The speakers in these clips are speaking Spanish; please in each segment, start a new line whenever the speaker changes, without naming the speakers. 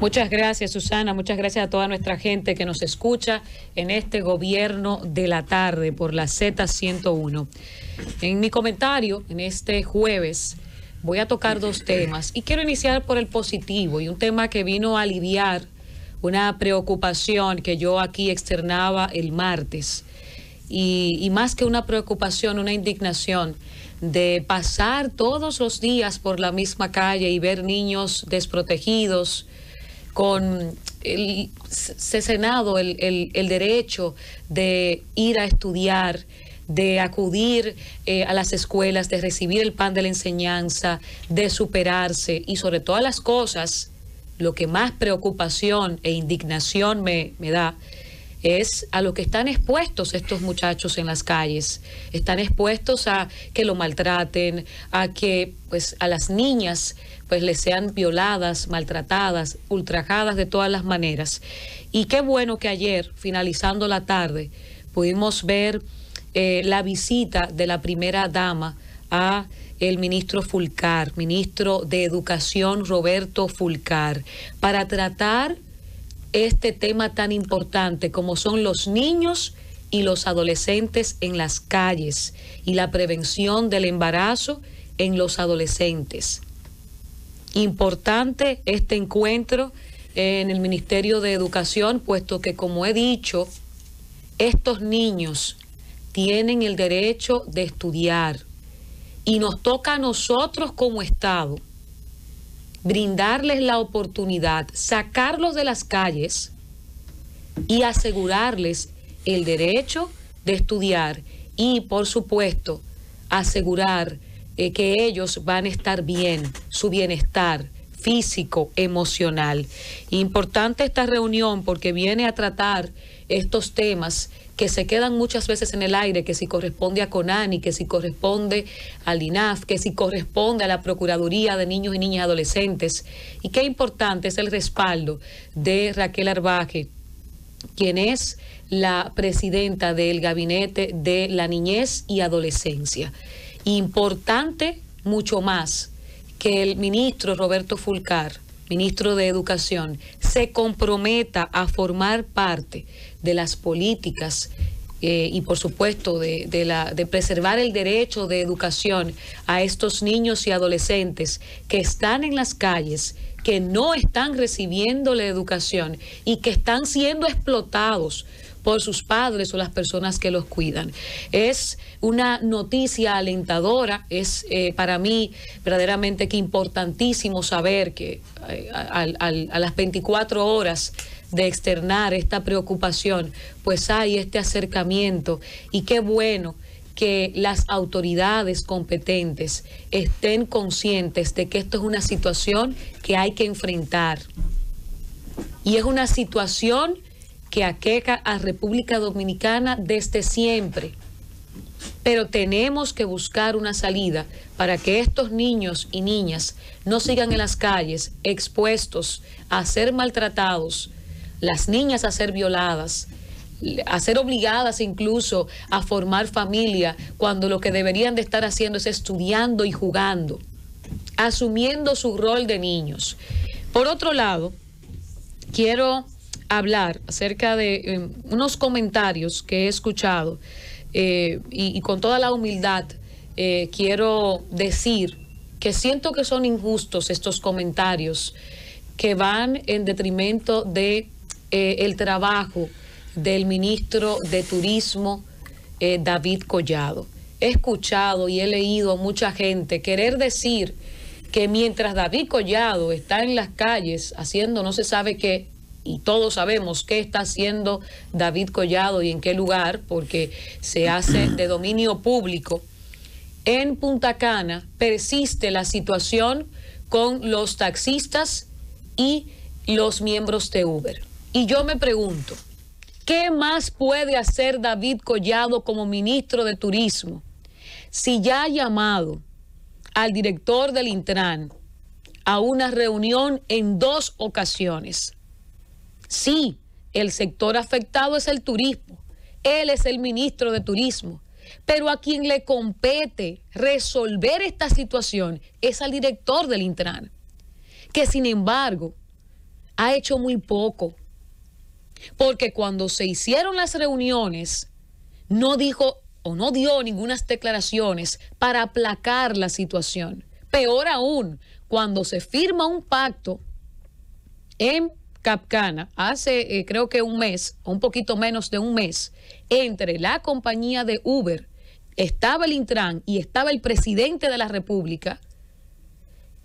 Muchas gracias, Susana. Muchas gracias a toda nuestra gente que nos escucha en este gobierno de la tarde por la Z101. En mi comentario, en este jueves, voy a tocar dos temas y quiero iniciar por el positivo y un tema que vino a aliviar una preocupación que yo aquí externaba el martes. Y, y, más que una preocupación, una indignación de pasar todos los días por la misma calle y ver niños desprotegidos, con el cesenado el, el, derecho de ir a estudiar, de acudir eh, a las escuelas, de recibir el pan de la enseñanza, de superarse y sobre todas las cosas, lo que más preocupación e indignación me, me da es a lo que están expuestos estos muchachos en las calles. Están expuestos a que lo maltraten, a que pues a las niñas pues les sean violadas, maltratadas, ultrajadas de todas las maneras. Y qué bueno que ayer, finalizando la tarde, pudimos ver eh, la visita de la primera dama a el ministro Fulcar, ministro de Educación Roberto Fulcar, para tratar este tema tan importante como son los niños y los adolescentes en las calles y la prevención del embarazo en los adolescentes importante este encuentro en el Ministerio de Educación, puesto que, como he dicho, estos niños tienen el derecho de estudiar y nos toca a nosotros como Estado brindarles la oportunidad, sacarlos de las calles y asegurarles el derecho de estudiar y, por supuesto, asegurar eh, que ellos van a estar bien, su bienestar físico, emocional. Importante esta reunión porque viene a tratar estos temas que se quedan muchas veces en el aire, que si corresponde a CONANI, que si corresponde al INAF, que si corresponde a la Procuraduría de Niños y Niñas Adolescentes. Y qué importante es el respaldo de Raquel Arbaje, quien es la presidenta del Gabinete de la Niñez y Adolescencia importante mucho más que el ministro Roberto Fulcar, ministro de Educación, se comprometa a formar parte de las políticas eh, y por supuesto de, la, de preservar el derecho de educación a estos niños y adolescentes que están en las calles, que no están recibiendo la educación y que están siendo explotados por sus padres o las personas que los cuidan. Es una noticia alentadora, es eh, para mí verdaderamente que importantísimo saber que eh, a, a las 24 horas de externar esta preocupación, pues hay este acercamiento y qué bueno que las autoridades competentes estén conscientes de que esto es una situación que hay que enfrentar. Y es una situación que aqueja a República Dominicana desde siempre. Pero tenemos que buscar una salida para que estos niños y niñas no sigan en las calles expuestos a ser maltratados, las niñas a ser violadas, a ser obligadas incluso a formar familia cuando lo que deberían de estar haciendo es estudiando y jugando, asumiendo su rol de niños. Por otro lado, quiero hablar acerca de em, unos comentarios que he escuchado eh, y, con toda la humildad eh, quiero decir que siento que son injustos estos comentarios que van en detrimento de eh, el trabajo del ministro de Turismo David Collado. He escuchado y he leído a mucha gente querer decir que mientras David Collado está en las calles haciendo no se sabe qué, y todos sabemos qué está haciendo David Collado y en qué lugar, porque se hace de dominio público. En Punta Cana persiste la situación con los taxistas y los miembros de Uber. Y yo me pregunto, ¿qué más puede hacer David Collado como ministro de Turismo si ya ha llamado al director del Intran a una reunión en dos ocasiones? Sí, el sector afectado es el turismo. Él es el ministro de Turismo. Pero a quien le compete resolver esta situación es al director del Intran, que sin embargo ha hecho muy poco. Porque cuando se hicieron las reuniones, no dijo o no dio ninguna declaraciones para aplacar la situación. Peor aún, cuando se firma un pacto en Capcana hace eh, creo que un mes, un poquito menos de un mes, entre la compañía de Uber, estaba el Intran y estaba el presidente de la República,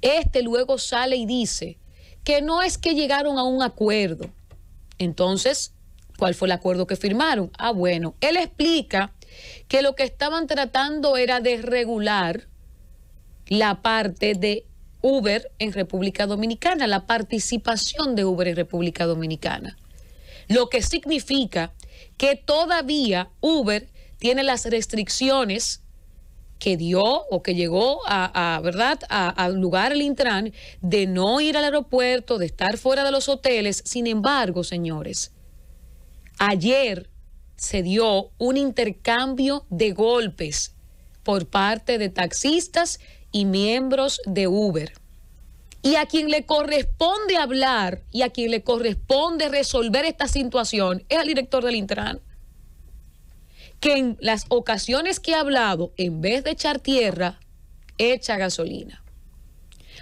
este luego sale y dice que no es que llegaron a un acuerdo. Entonces, ¿cuál fue el acuerdo que firmaron? Ah, bueno, él explica que lo que estaban tratando era de regular la parte de Uber en República Dominicana, la participación de Uber en República Dominicana. Lo que significa que todavía Uber tiene las restricciones que dio o que llegó a, ¿verdad? al lugar el Intran de no ir al aeropuerto, de estar fuera de los hoteles. Sin embargo, señores, ayer se dio un intercambio de golpes por parte de taxistas y miembros de Uber. Y a quien le corresponde hablar y a quien le corresponde resolver esta situación es al director del Intran, que en las ocasiones que ha hablado, en vez de echar tierra, echa gasolina.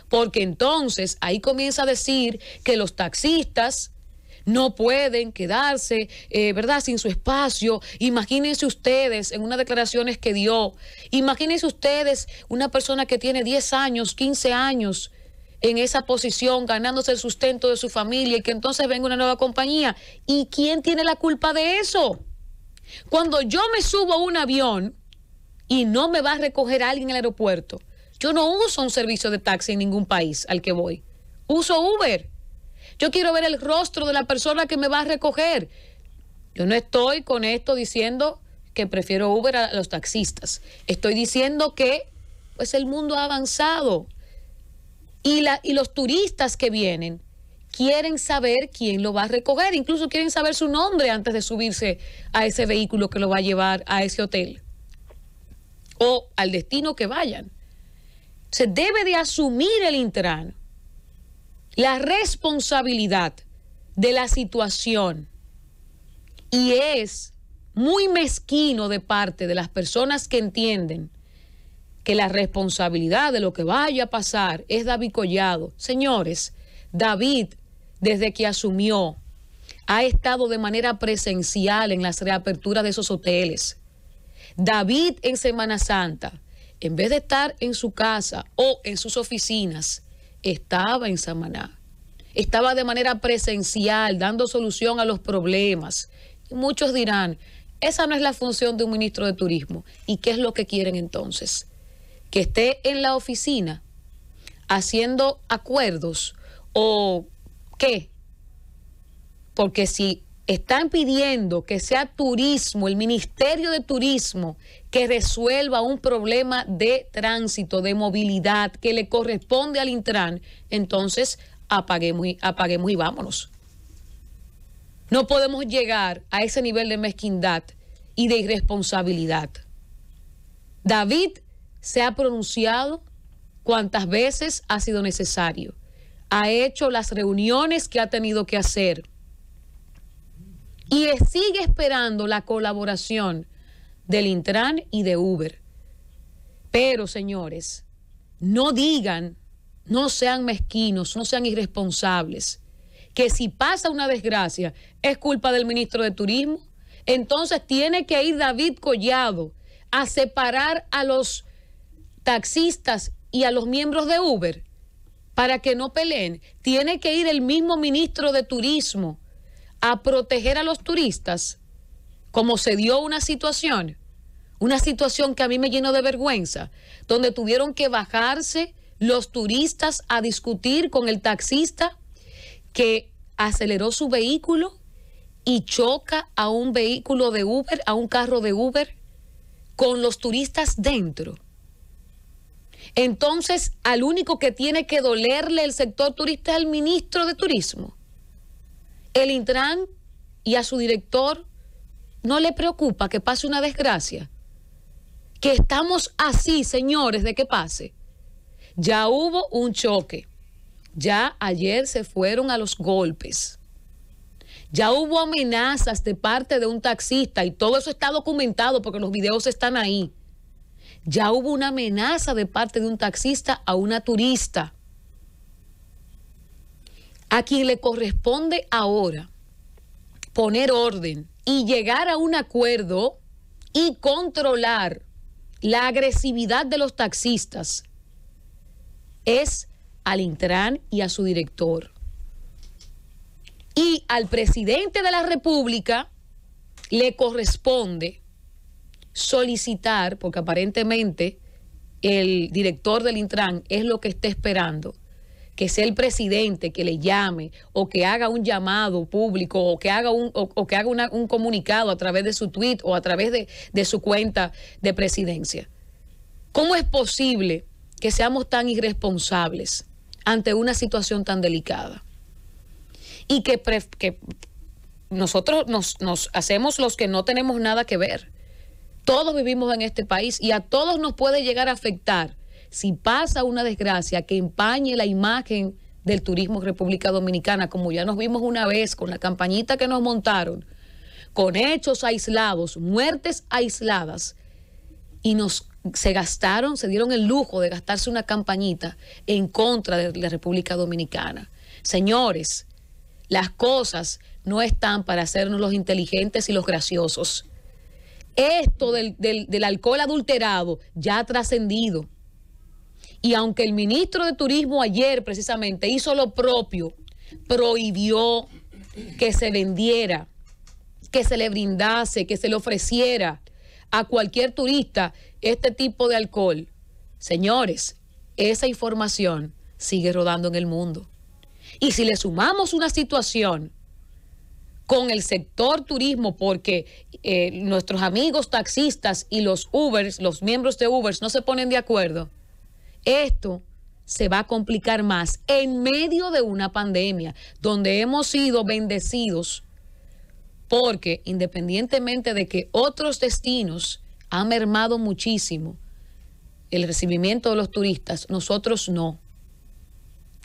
Porque entonces ahí comienza a decir que los taxistas no pueden quedarse, eh, ¿verdad?, sin su espacio. Imagínense ustedes en unas declaraciones que dio, imagínense ustedes una persona que tiene 10 años, 15 años en esa posición, ganándose el sustento de su familia y que entonces venga una nueva compañía. ¿Y quién tiene la culpa de eso? Cuando yo me subo a un avión y no me va a recoger alguien en el aeropuerto, yo no uso un servicio de taxi en ningún país al que voy. Uso Uber. Yo quiero ver el rostro de la persona que me va a recoger. Yo no estoy con esto diciendo que prefiero Uber a los taxistas. Estoy diciendo que pues el mundo ha avanzado y, la, y los turistas que vienen quieren saber quién lo va a recoger, incluso quieren saber su nombre antes de subirse a ese vehículo que lo va a llevar a ese hotel o al destino que vayan. Se debe de asumir el Intran la responsabilidad de la situación y es muy mezquino de parte de las personas que entienden que la responsabilidad de lo que vaya a pasar es David Collado. Señores, David, desde que asumió, ha estado de manera presencial en las reaperturas de esos hoteles. David en Semana Santa, en vez de estar en su casa o en sus oficinas, estaba en Samaná, estaba de manera presencial dando solución a los problemas. muchos dirán, esa no es la función de un ministro de Turismo. ¿Y qué es lo que quieren entonces? Que esté en la oficina haciendo acuerdos o qué? Porque si están pidiendo que sea turismo, el Ministerio de Turismo, que resuelva un problema de tránsito, de movilidad que le corresponde al Intran, entonces apaguemos y, apaguemos y vámonos. No podemos llegar a ese nivel de mezquindad y de irresponsabilidad. David se ha pronunciado cuantas veces ha sido necesario. Ha hecho las reuniones que ha tenido que hacer y sigue esperando la colaboración del Intran y de Uber. Pero, señores, no digan, no sean mezquinos, no sean irresponsables, que si pasa una desgracia es culpa del ministro de Turismo. Entonces tiene que ir David Collado a separar a los taxistas y a los miembros de Uber para que no peleen. Tiene que ir el mismo ministro de Turismo a proteger a los turistas, como se dio una situación, una situación que a mí me llenó de vergüenza, donde tuvieron que bajarse los turistas a discutir con el taxista que aceleró su vehículo y choca a un vehículo de Uber, a un carro de Uber, con los turistas dentro. Entonces, al único que tiene que dolerle el sector turista es al ministro de Turismo el Intran y a su director no le preocupa que pase una desgracia. Que estamos así, señores, de que pase. Ya hubo un choque. Ya ayer se fueron a los golpes. Ya hubo amenazas de parte de un taxista y todo eso está documentado porque los videos están ahí. Ya hubo una amenaza de parte de un taxista a una turista a quien le corresponde ahora poner orden y llegar a un acuerdo y controlar la agresividad de los taxistas es al Intran y a su director. Y al presidente de la República le corresponde solicitar, porque aparentemente el director del Intran es lo que está esperando, que sea el presidente que le llame o que haga un llamado público o que haga un, que haga un comunicado a través de su tweet o a través de, su cuenta de presidencia. ¿Cómo es posible que seamos tan irresponsables ante una situación tan delicada? Y que, que nosotros nos hacemos los que no tenemos nada que ver. Todos vivimos en este país y a todos nos puede llegar a afectar si pasa una desgracia que empañe la imagen del turismo República Dominicana, como ya nos vimos una vez con la campañita que nos montaron, con hechos aislados, muertes aisladas, y nos se gastaron, se dieron el lujo de gastarse una campañita en contra de la República Dominicana. Señores, las cosas no están para hacernos los inteligentes y los graciosos. Esto del, del alcohol adulterado ya ha trascendido. Y aunque el ministro de Turismo ayer precisamente hizo lo propio, prohibió que se vendiera, que se le brindase, que se le ofreciera a cualquier turista este tipo de alcohol. Señores, esa información sigue rodando en el mundo. Y si le sumamos una situación con el sector turismo, porque eh, nuestros amigos taxistas y los Ubers, los miembros de Ubers, no se ponen de acuerdo, esto se va a complicar más en medio de una pandemia donde hemos sido bendecidos porque independientemente de que otros destinos han mermado muchísimo el recibimiento de los turistas, nosotros no.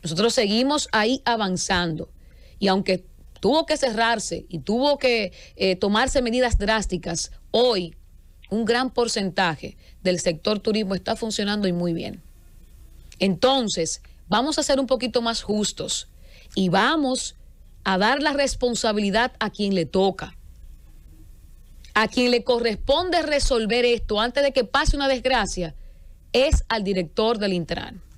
Nosotros seguimos ahí avanzando y aunque tuvo que cerrarse y tuvo que eh, tomarse medidas drásticas, hoy un gran porcentaje del sector turismo está funcionando y muy bien. Entonces, vamos a ser un poquito más justos y vamos a dar la responsabilidad a quien le toca, a quien le corresponde resolver esto antes de que pase una desgracia, es al director del Intran.